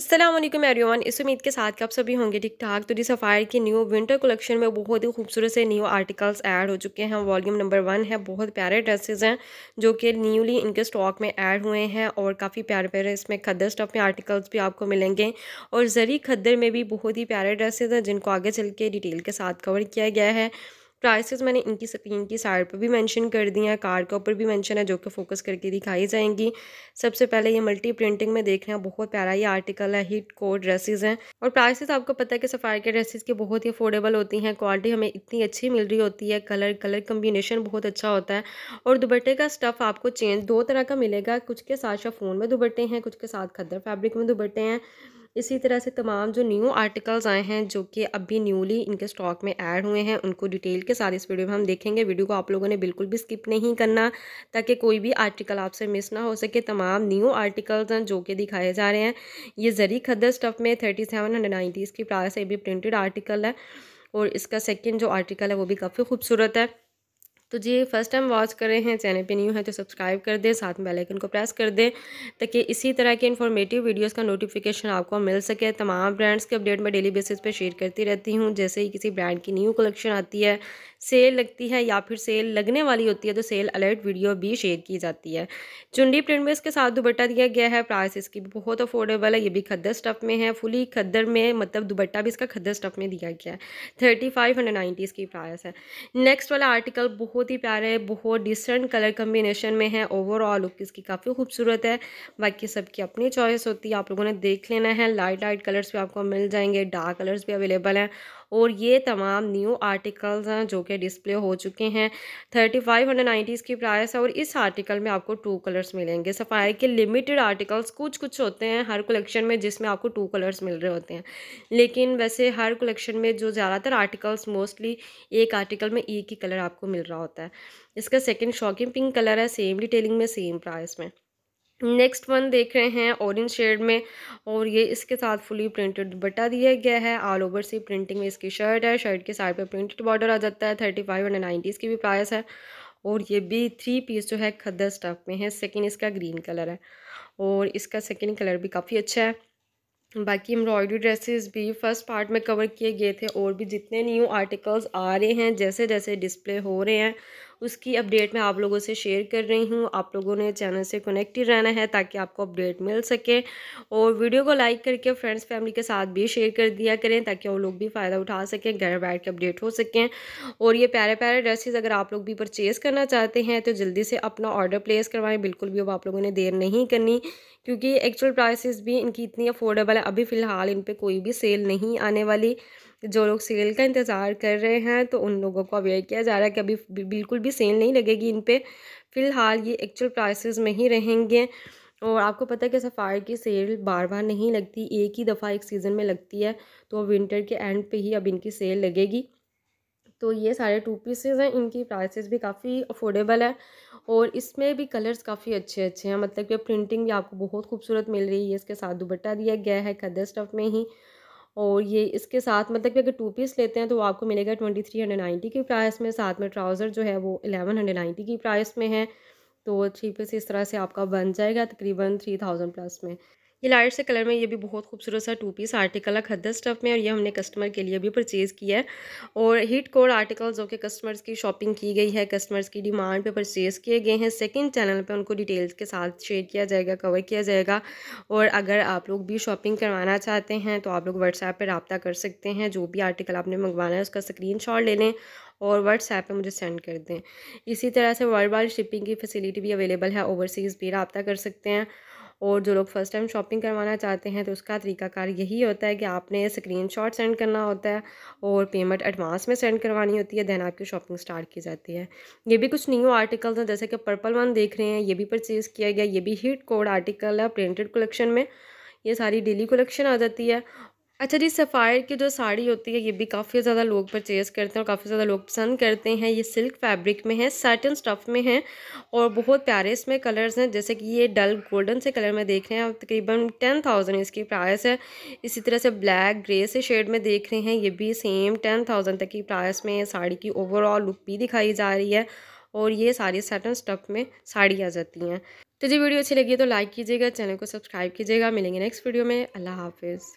Aslam everyone इस उम्मीद के साथ कि आप सभी होंगे ठीक ठाक तो जी सफ़ायर की न्यू विंटर कलेक्शन में बहुत ही खूबसूरत से न्यू आर्टिकल्स ऐड हो चुके हैं वॉल्यूम नंबर वन है बहुत प्यारे ड्रेसेस हैं जो कि न्यूली इनके स्टॉक में ऐड हुए हैं और काफ़ी प्यारे प्यारे इसमें खद्दर स्टफ़ में आर्टिकल्स भी आपको मिलेंगे और ज़री खद्दर में भी बहुत ही प्यारे ड्रेसेज हैं जिनको आगे चल के डिटेल के साथ कवर किया गया है प्राइसेस मैंने इनकी स्क्रीन की साइड पर भी मेंशन कर दी हैं कार्ड के ऊपर भी मेंशन है जो कि फोकस करके दिखाई जाएंगी सबसे पहले ये मल्टी प्रिंटिंग में देख रहे हैं बहुत प्यारा ये आर्टिकल है हिट कोड ड्रेसेस हैं और प्राइसेस आपको पता है कि सफारी के ड्रेसेस की बहुत ही अफोर्डेबल होती हैं क्वालिटी हमें इतनी अच्छी मिल रही होती है कलर कलर कम्बिनेशन बहुत अच्छा होता है और दुबट्टे का स्टफ़ आपको चेंज दो तरह का मिलेगा कुछ के साथ शफोन में दुबट्टे हैं कुछ के साथ खद्दर फैब्रिक में दुबट्टे हैं इसी तरह से तमाम जो न्यू आर्टिकल्स आए हैं जो कि अभी न्यूली इनके स्टॉक में ऐड हुए हैं उनको डिटेल के साथ इस वीडियो में हम देखेंगे वीडियो को आप लोगों ने बिल्कुल भी स्किप नहीं करना ताकि कोई भी आर्टिकल आपसे मिस ना हो सके तमाम न्यू आर्टिकल्स हैं जो कि दिखाए जा रहे हैं ये जरी खदर स्टफ़ में थर्टी सेवन हंड्रेड नाइन्टीज़ की प्राइस है भी प्रिंटेड आर्टिकल है और इसका सेकेंड जो आर्टिकल है वो भी काफ़ी खूबसूरत है तो जी फर्स्ट टाइम वॉच कर रहे हैं चैनल पे न्यू है तो सब्सक्राइब कर दें साथ में बेल आइकन को प्रेस कर दें ताकि इसी तरह के इन्फॉर्मेटिव वीडियोस का नोटिफिकेशन आपको मिल सके तमाम ब्रांड्स के अपडेट मैं डेली बेसिस पे शेयर करती रहती हूँ जैसे ही किसी ब्रांड की न्यू कलेक्शन आती है सेल लगती है या फिर सेल लगने वाली होती है तो सेल अलर्ट वीडियो भी शेयर की जाती है चुंडी प्रिंट में इसके साथ दुपट्टा दिया गया है प्राइस इसकी भी बहुत अफोर्डेबल है ये भी खद्दर स्टफ़ में है फुली खद्दर में मतलब दुपट्टा भी इसका खद्दर स्टफ़ में दिया गया है थर्टी फाइव हंड्रेड नाइन्टी इसकी प्राइस है नेक्स्ट वाला आर्टिकल बहुत बहुत ही प्यारे है बहुत डिसेंट कलर कम्बिनेशन में है ओवरऑल लुक इसकी काफ़ी खूबसूरत है बाकी सबकी अपनी चॉइस होती है आप लोगों ने देख लेना है लाइट लाइट कलर्स भी आपको मिल जाएंगे डार्क कलर्स भी अवेलेबल हैं और ये तमाम न्यू आर्टिकल्स हैं जो कि डिस्प्ले हो चुके हैं थर्टी फाइव हंड्रेड नाइन्टीज़ की प्राइस है और इस आर्टिकल में आपको टू कलर्स मिलेंगे सफ़ाई के लिमिटेड आर्टिकल्स कुछ कुछ होते हैं हर कलेक्शन में जिसमें आपको टू कलर्स मिल रहे होते हैं लेकिन वैसे हर कलेक्शन में जो ज़्यादातर आर्टिकल्स मोस्टली एक आर्टिकल में एक ही कलर आपको मिल रहा होता है इसका सेकेंड शॉकिंग पिंक कलर है सेम डिटेलिंग में सेम प्राइस में नेक्स्ट वन देख रहे हैं ऑरेंज शेड में और ये इसके साथ फुली प्रिंटेड बटा दिया गया है ऑल ओवर सी प्रिंटिंग में इसकी शर्ट है शर्ट के साइड पे प्रिंटेड बॉर्डर आ जाता है थर्टी फाइव हंड्रेड नाइन्टीज़ की भी प्राइस है और ये भी थ्री पीस जो है खद्दर स्टफ में है सेकेंड इसका ग्रीन कलर है और इसका सेकेंड कलर भी काफ़ी अच्छा है बाकी एम्ब्रॉयडरी ड्रेसेस भी फर्स्ट पार्ट में कवर किए गए थे और भी जितने न्यू आर्टिकल्स आ रहे हैं जैसे जैसे डिस्प्ले हो रहे हैं उसकी अपडेट मैं आप लोगों से शेयर कर रही हूँ आप लोगों ने चैनल से कनेक्टेड रहना है ताकि आपको अपडेट मिल सके और वीडियो को लाइक करके फ्रेंड्स फैमिली के साथ भी शेयर कर दिया करें ताकि वो लोग भी फ़ायदा उठा सकें घर बैठ के अपडेट हो सकें और ये प्यारे प्यारे ड्रेसेज अगर आप लोग भी परचेज़ करना चाहते हैं तो जल्दी से अपना ऑर्डर प्लेस करवाएं बिल्कुल भी अब आप लोगों ने देर नहीं करनी क्योंकि एक्चुअल प्राइसेस भी इनकी इतनी अफोर्डेबल है अभी फ़िलहाल इन पर कोई भी सेल नहीं आने वाली जो लोग सेल का इंतज़ार कर रहे हैं तो उन लोगों को अवेयर किया जा रहा है कि अभी बिल्कुल भी सेल नहीं लगेगी इन पर फ़िलहाल ये एक्चुअल प्राइसेस में ही रहेंगे और आपको पता है कि सफ़ायर की सेल बार बार नहीं लगती एक ही दफ़ा एक सीज़न में लगती है तो विंटर के एंड पे ही अब इनकी सेल लगेगी तो ये सारे टू पीसेज हैं इनकी प्राइसेस भी काफ़ी अफोर्डेबल है और इसमें भी कलर्स काफ़ी अच्छे अच्छे हैं मतलब कि प्रिंटिंग भी आपको बहुत खूबसूरत मिल रही है इसके साथ दुबट्टा दिया गया है खदर स्टफ़ में ही और ये इसके साथ मतलब कि अगर टू पीस लेते हैं तो आपको मिलेगा ट्वेंटी थ्री हंड्रेड नाइन्टी की प्राइस में साथ में ट्राउज़र जो है वो एलेवन हंड्रेड नाइन्टी की प्राइस में है तो थ्री पीस इस तरह से आपका बन जाएगा तकरीबन थ्री थाउजेंड प्लस में ये लाइट से कलर में ये भी बहुत खूबसूरत सा टू पीस आर्टिकल है खद्दर स्टफ़ में और ये हमने कस्टमर के लिए भी परचेज़ किया है और हिट कोड आर्टिकल जो कि कस्टमर्स की शॉपिंग की गई है कस्टमर्स की डिमांड पे परचेज़ किए गए हैं सेकेंड चैनल पर उनको डिटेल्स के साथ शेयर किया जाएगा कवर किया जाएगा और अगर आप लोग भी शॉपिंग करवाना चाहते हैं तो आप लोग व्हाट्सएप पर रबता कर सकते हैं जो भी आर्टिकल आपने मंगवाना है उसका स्क्रीन ले लें और व्हाट्सएप पे मुझे सेंड कर दें इसी तरह से वर्ल्ड वाइड शिपिंग की फैसिलिटी भी अवेलेबल है ओवरसीज़ भी रबता कर सकते हैं और जो लोग फ़र्स्ट टाइम शॉपिंग करवाना चाहते हैं तो उसका तरीकाकार यही होता है कि आपने स्क्रीन शॉट सेंड करना होता है और पेमेंट एडवांस में सेंड करवानी होती है देन आपकी शॉपिंग स्टार्ट की जाती है ये भी कुछ न्यू आर्टिकल्स हैं जैसे कि पर्पल वन देख रहे हैं ये भी परचेज़ किया गया ये भी हिट कोड आर्टिकल है प्रिंटेड कलेक्शन में ये सारी डेली कलेक्शन आ जाती है अच्छा जी सफ़ायर की जो साड़ी होती है ये भी काफ़ी ज़्यादा लोग परचेज़ करते हैं और काफ़ी ज़्यादा लोग पसंद करते हैं ये सिल्क फैब्रिक में है साटन स्टफ़ में है और बहुत प्यारे इसमें कलर्स हैं जैसे कि ये डल गोल्डन से कलर में देख रहे हैं तकरीबन टेन थाउजेंड इसकी प्राइस है इसी तरह से ब्लैक ग्रे से शेड में देख रहे हैं ये भी सेम टेन थाउजेंड तक की प्राइस में साड़ी की ओवरऑल लुक भी दिखाई जा रही है और ये सारी सैटन स्टफ़ में साड़ी आ जाती हैं तो जी वीडियो अच्छी लगी तो लाइक कीजिएगा चैनल को सब्सक्राइब कीजिएगा मिलेंगे नेक्स्ट वीडियो में अल्लाह हाफिज़